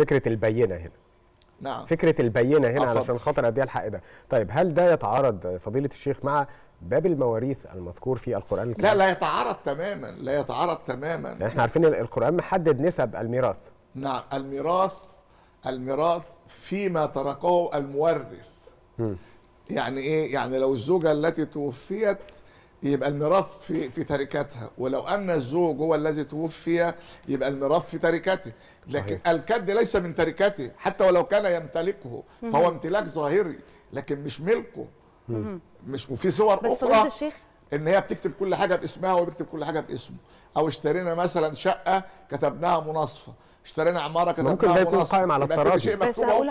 فكره البينه هنا نعم فكره البينه هنا أفضل. علشان خاطر اديها الحق ده طيب هل ده يتعارض فضيله الشيخ مع باب المواريث المذكور في القران الكريم لا لا يتعارض تماما لا يتعارض تماما يعني احنا عارفين القران محدد نسب الميراث نعم الميراث الميراث فيما تركه المورث م. يعني ايه يعني لو الزوجه التي توفيت يبقى الميراث في في تركتها ولو ان الزوج هو الذي توفي يبقى الميراث في تركته لكن صحيح. الكد ليس من تركته حتى ولو كان يمتلكه فهو امتلاك ظاهري لكن مش ملكه مش وفي صور اخرى الشيخ ان هي بتكتب كل حاجه باسمها وبيكتب كل حاجه باسمه او اشترينا مثلا شقه كتبناها مناصفه اشترينا عماره كتبناها مناصفه ممكن ده يكون قائم على التراضي